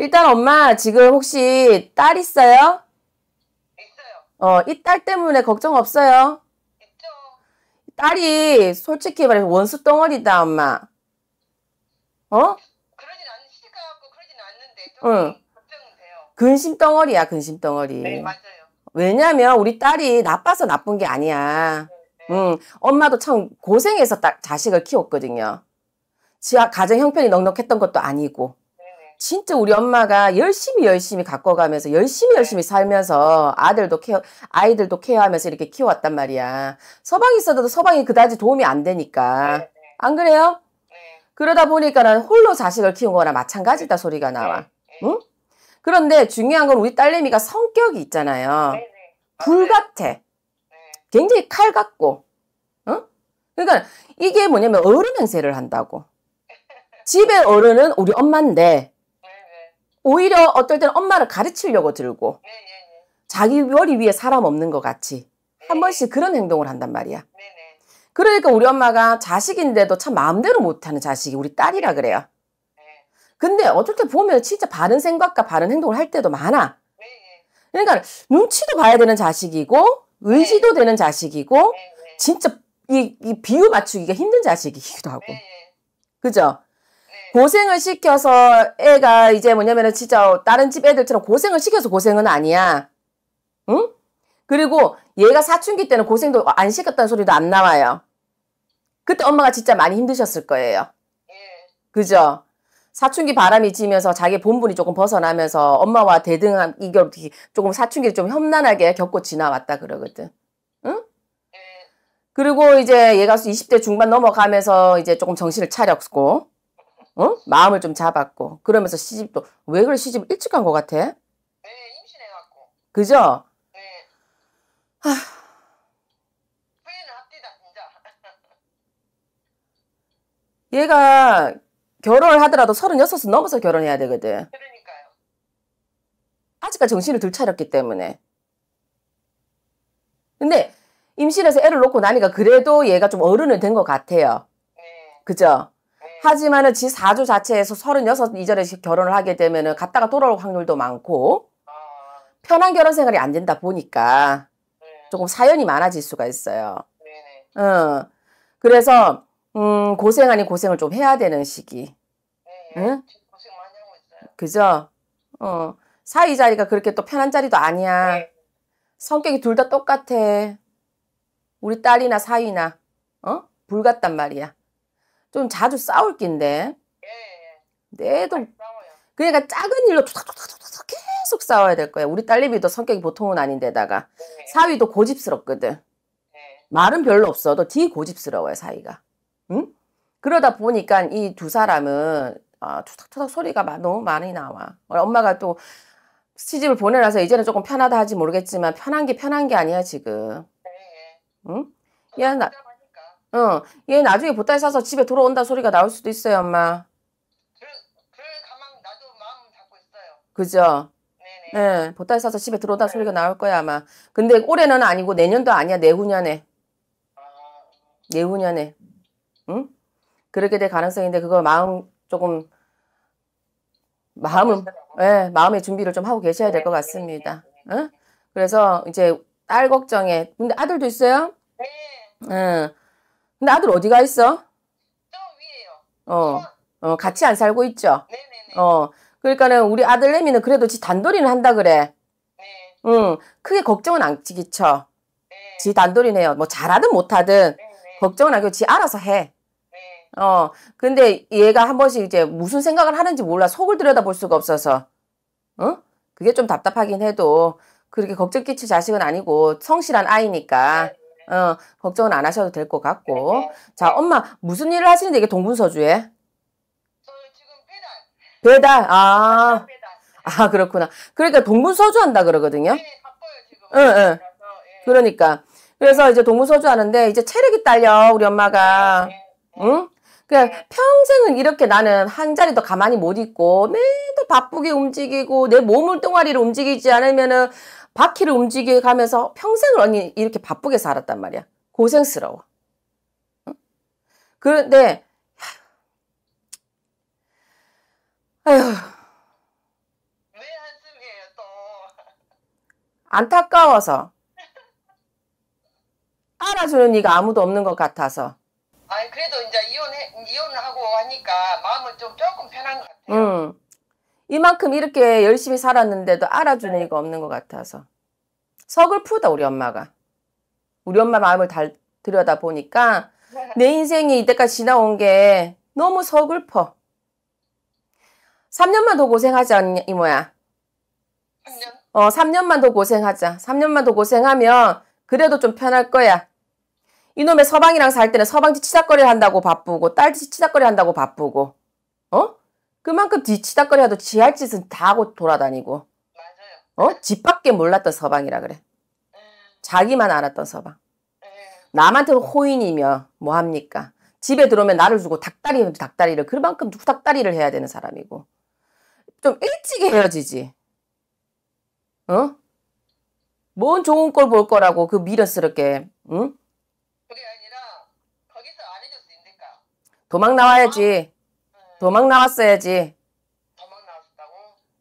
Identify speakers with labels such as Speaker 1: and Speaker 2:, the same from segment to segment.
Speaker 1: 일단 엄마 지금 혹시 딸 있어요? 있어요. 어, 이 딸 때문에 걱정 없어요? 있죠. 딸이 솔직히 말해서 원수 덩어리다 엄마. 어? 그러진 않으시고 그러진 않는데 좀 응. 걱정 돼요. 근심 덩어리야 근심 덩어리. 네 맞아요. 왜냐면 우리 딸이 나빠서 나쁜 게 아니야. 네, 네. 응. 엄마도 참 고생해서 딱 자식을 키웠거든요. 지 가정 형편이 넉넉했던 것도 아니고. 진짜 우리 엄마가 열심히 열심히 갖고 가면서 열심히 열심히 살면서 아들도 케어, 아이들도 케어하면서 이렇게 키워왔단 말이야. 서방이 있어도 서방이 그다지 도움이 안 되니까. 네, 네. 안 그래요? 네. 그러다 보니까는 홀로 자식을 키운 거나 마찬가지다 소리가 나와. 응? 그런데 중요한 건 우리 딸내미가 성격이 있잖아요. 불 같아. 굉장히 칼 같고. 응? 그러니까 이게 뭐냐면 어른 행세를 한다고. 집에 어른은 우리 엄마인데 오히려 어떨 때는 엄마를 가르치려고 들고 예, 예, 예. 자기 머리 위에 사람 없는 것 같이 한 네. 번씩 그런 행동을 한단 말이야. 네, 네. 그러니까 우리 엄마가 자식인데도 참 마음대로 못하는 자식이 우리 딸이라 그래요. 근데 어떨 때 보면 진짜 바른 생각과 바른 행동을 할 때도 많아. 그러니까 눈치도 봐야 되는 자식이고 의지도 되는 자식이고 진짜 이, 이 비유 맞추기가 힘든 자식이기도 하고. 그죠? 고생을 시켜서 애가 이제 뭐냐면은 진짜 다른 집 애들처럼 고생을 시켜서 고생은 아니야. 응? 그리고 얘가 사춘기 때는 고생도 안 시켰다는 소리도 안 나와요. 그때 엄마가 진짜 많이 힘드셨을 거예요. 예. 그죠? 사춘기 바람이 지면서 자기 본분이 조금 벗어나면서 엄마와 대등한 이걸 조금 사춘기를 좀 험난하게 겪고 지나왔다 그러거든. 응? 예. 그리고 이제 얘가 20대 중반 넘어가면서 이제 조금 정신을 차렸고 어? 마음을 좀 잡았고 그러면서 시집도 왜 그래 시집 일찍 간 것 같아? 네 임신해갖고 그죠? 네 하... 얘가 결혼을 하더라도 3 6 넘어서 결혼해야 되거든 그러니까요 아직까지 정신을 들 차렸기 때문에 근데 임신해서 애를 놓고 나니까 그래도 얘가 좀 어른이 된것 같아요 네 그죠? 하지만은 지 사주 자체에서 36 이전에 결혼을 하게 되면은 갔다가 돌아올 확률도 많고 아. 편한 결혼 생활이 안 된다 보니까 네. 조금 사연이 많아질 수가 있어요. 어. 그래서 음, 고생 아닌 고생을 좀 해야 되는 시기. 네, 네. 응? 그죠? 어. 사이 자리가 그렇게 또 편한 자리도 아니야. 성격이 둘 다 똑같아. 우리 딸이나 사위나, 어? 불 같단 말이야. 좀 자주 싸울 낀데. 예. 예. 애도 그러니까 작은 일로 툭툭툭툭툭 계속 싸워야 될 거야. 우리 딸내미도 성격이 보통은 아닌데다가 네. 사위도 고집스럽거든. 네. 말은 별로 없어도 뒤 고집스러워요 사위가. 응? 그러다 보니까 이 두 사람은 아, 투닥투닥 소리가 너무 많이 나와. 엄마가 또 시집을 보내놔서 이제는 조금 편하다 하지 모르겠지만 편한 게 편한 게 아니야 지금. 네, 예. 응? 야 나. 어, 얘 나중에 보따리 싸서 집에 돌아온다 소리가 나올 수도 있어요, 엄마. 그, 그 죠 네네. 네, 보따리 싸서 집에 들어온다 네. 소리가 나올 거야, 아마. 근데 올해는 아니고 내년도 아니야, 내후년에. 아. 내후년에. 응? 그렇게 될 가능성인데 그거 마음 조금 마음은 예, 네, 마음의 준비를 좀 하고 계셔야 될것 네, 같습니다. 응? 그래서 이제 딸 걱정에 근데 아들도 있어요? 네. 응. 근데 아들 어디가 있어? 저 위에요. 어, 어 같이 안 살고 있죠? 네네네. 어, 그러니까는 우리 아들내미는 그래도 지 단돌이는 한다 그래. 네. 응, 크게 걱정은 안지기쳐 네. 지 단돌이네요. 뭐 잘하든 못하든 네네. 네. 걱정은 안끼고지 알아서 해. 네. 어, 근데 얘가 한 번씩 이제 무슨 생각을 하는지 몰라. 속을 들여다볼 수가 없어서. 응? 어? 그게 좀 답답하긴 해도 그렇게 걱정 끼칠 자식은 아니고 성실한 아이니까. 네. 어, 걱정은 안 하셔도 될 것 같고. 네, 네. 자, 엄마 무슨 일을 하시는데 이게 동분서주에? 배달. 아. 배달. 아, 그렇구나. 그러니까 동분서주 한다 그러거든요. 네, 바빠요, 지금. 응, 응. 예. 그러니까. 그래서 이제 동분서주 하는데 이제 체력이 딸려 우리 엄마가. 네, 네. 응? 그냥 그러니까 네. 평생은 이렇게 나는 한 자리도 가만히 못 있고 매일 바쁘게 움직이고 내 몸을 동아리를 움직이지 않으면은 바퀴를 움직여가면서 평생을 언니 이렇게 바쁘게 살았단 말이야. 고생스러워. 응? 그런데 아휴 안타까워서 알아주는 이가 아무도 없는 것 같아서. 아 그래도 이제 이혼이혼 하고 하니까 마음은 좀 조금 편한 것 같아요. 음. 이만큼 이렇게 열심히 살았는데도 알아주는 이가 없는 것 같아서 서글프다 우리 엄마가 우리 엄마 마음을 달, 들여다 보니까 네. 내 인생이 이때까지 지나온 게 너무 서글퍼 3년만 더 고생하지 않냐 이모야 3년? 어 3년만 더 고생하자 3년만 어, 더 고생하면 그래도 좀 편할 거야 이놈의 서방이랑 살 때는 서방지 치사거리 한다고 바쁘고 딸지 치사거리 한다고 바쁘고 어? 그만큼 뒤치다거리하도 지할 짓은 다 하고 돌아다니고 맞아요. 어? 집 밖에 몰랐던 서방이라 그래 음. 자기만 알았던 서방 음. 남한테 호인이며 뭐합니까 집에 들어오면 나를 주고 닭다리면 닭다리를 그만큼 누 닭다리를 해야 되는 사람이고 좀 일찍 헤어지지 어? 뭔 좋은 걸 볼 거라고 그 미련스럽게 응? 도망 나와야지 어? 도망 나왔어야지. 도망 나왔다고?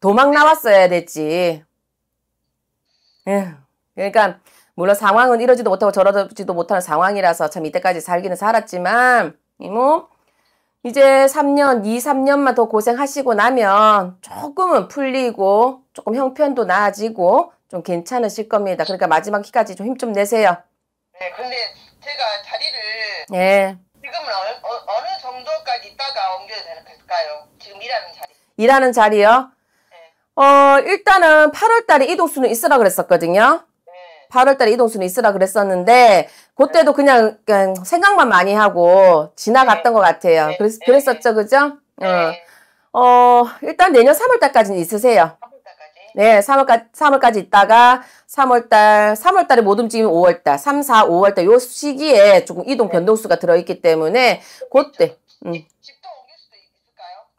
Speaker 1: 도망 나왔어야 됐지. 예. 그러니까 물론 상황은 이러지도 못하고 저러지도 못하는 상황이라서 참 이때까지 살기는 살았지만 이모 이제 3년, 2, 3년만 더 고생하시고 나면 조금은 풀리고 조금 형편도 나아지고 좀 괜찮으실 겁니다. 그러니까 마지막 키까지 좀 힘좀 좀 내세요. 네, 근데 제가 자리를 네. 예. 지금은 어, 어, 자리가 옮겨도 될까요? 지금 일하는 자리. 일하는 자리요? 네. 어, 일단은 8월달에 이동수는 있으라 그랬었거든요. 네. 8월달에 이동수는 있으라 그랬었는데 그때도 네. 그냥, 그냥, 생각만 많이 하고 지나갔던 네. 것 같아요. 네. 그랬, 네. 그랬었죠, 그죠? 어. 네. 어, 어, 일단 내년 3월달까지는 있으세요. 네, 3월까지, 3월까지 있다가 3월달, 3월달에 못 움직이면 5월달, 3, 4, 5월달 요 시기에 조금 이동 변동수가 들어있기 때문에 그렇죠. 그때, 음.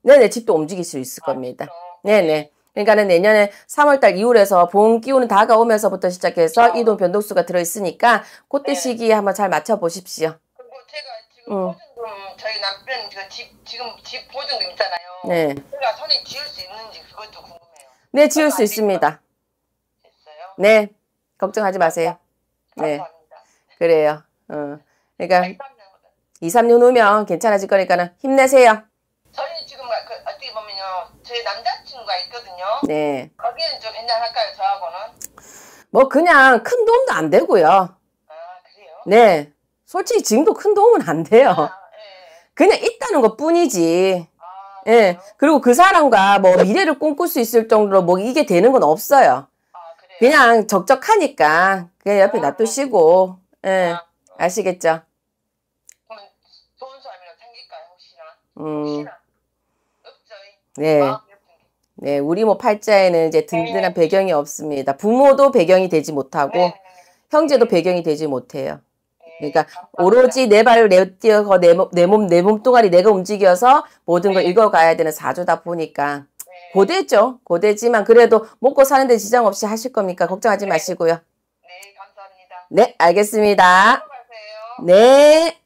Speaker 1: 네네, 집도 움직일 수 있을 아, 겁니다. 아, 네네. 그러니까는 내년에 3월달 이후에서 봄기운 다가오면서부터 시작해서 아. 이동 변동수가 들어있으니까 그때 네. 시기에 한번 잘 맞춰보십시오. 그리고 제가 지금 음. 보증금, 저희 남편 그 집, 지금 집 보증금 있잖아요. 네. 제가 손에 지을 수 있는지 그것도 궁금해요. 네, 지을 수 있습니다. 됐어요? 네. 걱정하지 마세요. 감사합니다. 네. 그래요. 어. 그러니까 2, 아, 3년 후면 괜찮아질 거니까는 힘내세요. 제 남자친구가 있거든요. 네. 거기는 좀 괜찮을까요, 저하고는? 뭐 그냥 큰 도움도 안 되고요. 아, 그래요? 네. 솔직히 지금도 큰 도움은 안 돼요. 아, 네. 그냥 있다는 것 뿐이지. 아, 예. 그리고 그 사람과 뭐 미래를 꿈꿀 수 있을 정도로 뭐 이게 되는 건 없어요. 아, 그냥 적적하니까 그냥 옆에 아, 놔두시고 예. 아시겠죠? 그럼 좋은 사람이랑 생길까요, 혹시나? 음. 혹시나? 네. 아, 네. 네, 우리 뭐 팔자에는 이제 네. 든든한 배경이 없습니다. 부모도 배경이 되지 못하고 네. 형제도 배경이 되지 못해요. 그러니까 오로지 내 발을 내뛰어 내 몸 내 몸뚱아리 내가 움직여서 모든 걸 읽어가야 되는 사조다 보니까 고대죠고대지만 그래도 먹고 사는데 지장 없이 하실 겁니까? 걱정하지 마시고요. 네, 감사합니다. 네, 알겠습니다. 네.